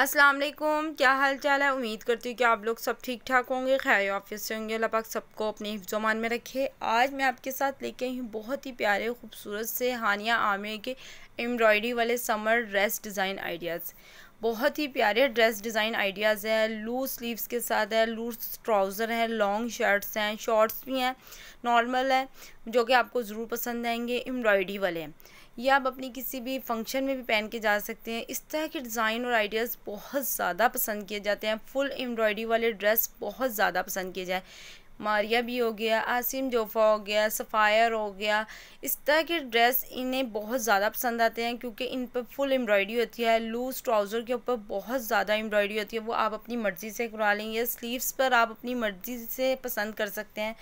अस्सलाम वालेकुम क्या हाल चाल है उम्मीद करती हूँ कि आप लोग सब ठीक ठाक होंगे खैर ऑफिस से होंगे अल्लाह पाक सबको अपने हिफ्जमान में रखे आज मैं आपके साथ लेके आई हूँ बहुत ही प्यारे खूबसूरत से हानिया आमिर के एम्ब्रॉयडरी वाले समर ड्रेस डिज़ाइन आइडियाज़ बहुत ही प्यारे ड्रेस डिज़ाइन आइडियाज़ हैं लूज स्लीव्स के साथ है लूज ट्राउज़र हैं लॉन्ग शर्ट्स हैं शॉर्ट्स भी हैं नॉर्मल है जो कि आपको ज़रूर पसंद आएंगे एम्ब्रॉयडरी वाले हैं या आप अपनी किसी भी फंक्शन में भी पहन के जा सकते हैं इस तरह के डिज़ाइन और आइडियाज़ बहुत ज़्यादा पसंद किए जाते हैं फुल एम्ब्रॉयडरी वाले ड्रेस बहुत ज़्यादा पसंद किए जाए मारिया भी हो गया आसिम जोफ़ा हो गया सफ़ायर हो गया इस तरह के ड्रेस इन्हें बहुत ज़्यादा पसंद आते हैं क्योंकि इन पर फुल एम्ब्रॉयडरी होती है लूज़ ट्राउज़र के ऊपर बहुत ज़्यादा एम्ब्रॉयडरी होती है वो आप अपनी मर्ज़ी से करवा लें या स्लीव्स पर आप अपनी मर्ज़ी से पसंद कर सकते हैं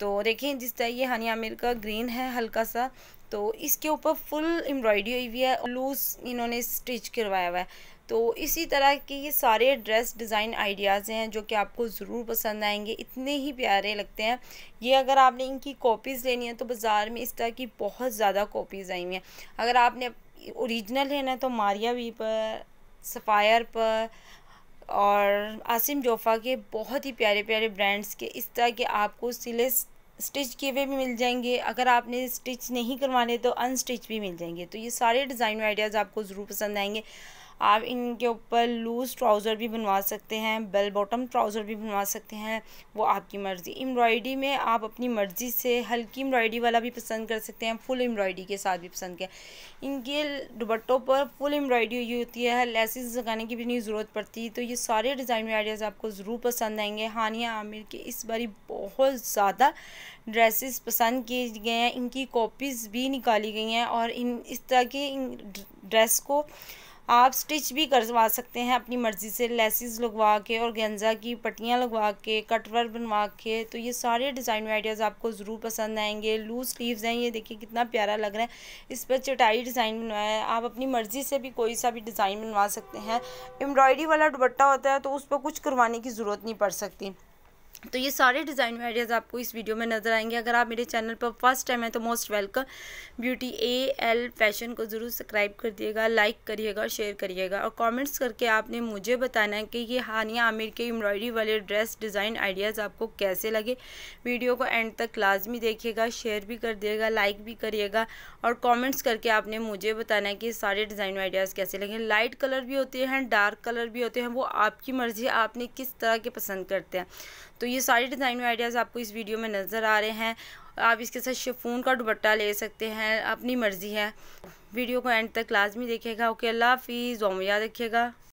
तो देखें जिस तरह ये हनी आमिर का ग्रीन है हल्का सा तो इसके ऊपर फुल एम्ब्रॉयडरी हुई हुई है लूज़ इन्होंने स्टिच करवाया हुआ है तो इसी तरह के ये सारे ड्रेस डिज़ाइन आइडियाज़ हैं जो कि आपको ज़रूर पसंद आएंगे इतने ही प्यारे लगते हैं ये अगर आपने इनकी कॉपीज़ लेनी है तो बाज़ार में इस तरह की बहुत ज़्यादा कॉपीज़ आई हुई हैं अगर आपने ओरिजिनल लेना है तो मारिया वी पर सफ़ायर पर और आसिम जोफ़ा के बहुत ही प्यारे प्यारे ब्रांड्स के इस तरह के आपको सिले स्टिच किए हुए भी मिल जाएंगे अगर आपने स्टिच नहीं करवाने तो अनस्टिच भी मिल जाएंगे तो ये सारे डिज़ाइन आइडियाज़ आपको ज़रूर पसंद आएंगे आप इनके ऊपर लूज़ ट्राउज़र भी बनवा सकते हैं बेल बॉटम ट्राउज़र भी बनवा सकते हैं वो आपकी मर्ज़ी एम्ब्रॉयडरी में आप अपनी मर्ज़ी से हल्की एम्ब्रॉयडरी वाला भी पसंद कर सकते हैं फुल एम्ब्रॉयडरी के साथ भी पसंद करें इनके दुबट्टों पर फुल एम्ब्रॉयडरी हुई होती है लेसिस लगाने की भी नहीं ज़रूरत पड़ती तो ये सारे डिज़ाइन आइडियाज़ आपको ज़रूर पसंद आएंगे हानिया आमिर के इस बारी बहुत ज़्यादा ड्रेसेस पसंद किए गए हैं इनकी कॉपीज़ भी निकाली गई हैं और इन इस तरह के ड्रेस को आप स्टिच भी करवा सकते हैं अपनी मर्ज़ी से लेसिस लगवा के और गेंजा की पट्टियाँ लगवा के कटवर बनवा के तो ये सारे डिज़ाइन आइडियाज़ आपको ज़रूर पसंद आएंगे लूज स्लीव्स हैं ये देखिए कितना प्यारा लग रहा है इस पर चटाई डिज़ाइन बनवाया है आप अपनी मर्ज़ी से भी कोई सा भी डिज़ाइन बनवा सकते हैं एम्ब्रॉयडरी वाला दुपट्टा होता है तो उस पर कुछ करवाने की ज़रूरत नहीं पड़ सकती तो ये सारे डिज़ाइन आइडियाज़ आपको इस वीडियो में नज़र आएंगे अगर आप मेरे चैनल पर फर्स्ट टाइम है तो most welcome beauty A L fashion को ज़रूर सब्सक्राइब कर दिएगा लाइक करिएगा और शेयर करिएगा और कमेंट्स करके आपने मुझे बताना है कि ये हानिया आमिर के एम्ब्रॉयडरी वाले ड्रेस डिज़ाइन आइडियाज़ आपको कैसे लगे वीडियो को एंड तक लाजमी देखिएगा शेयर भी कर दिएगा लाइक भी करिएगा और कॉमेंट्स करके आपने मुझे बताना है कि सारे डिज़ाइन आइडियाज़ कैसे लगे लाइट कलर भी होते हैं डार्क कलर भी होते हैं वो आपकी मर्ज़ी आपने किस तरह के पसंद करते हैं तो ये सारे डिज़ाइन आइडियाज़ आपको इस वीडियो में नज़र आ रहे हैं आप इसके साथ शेफून का दुबट्टा ले सकते हैं अपनी मर्ज़ी है वीडियो को एंड तक लाजमी देखेगा ओके अल्लाह हाफिज़ याद रखिएगा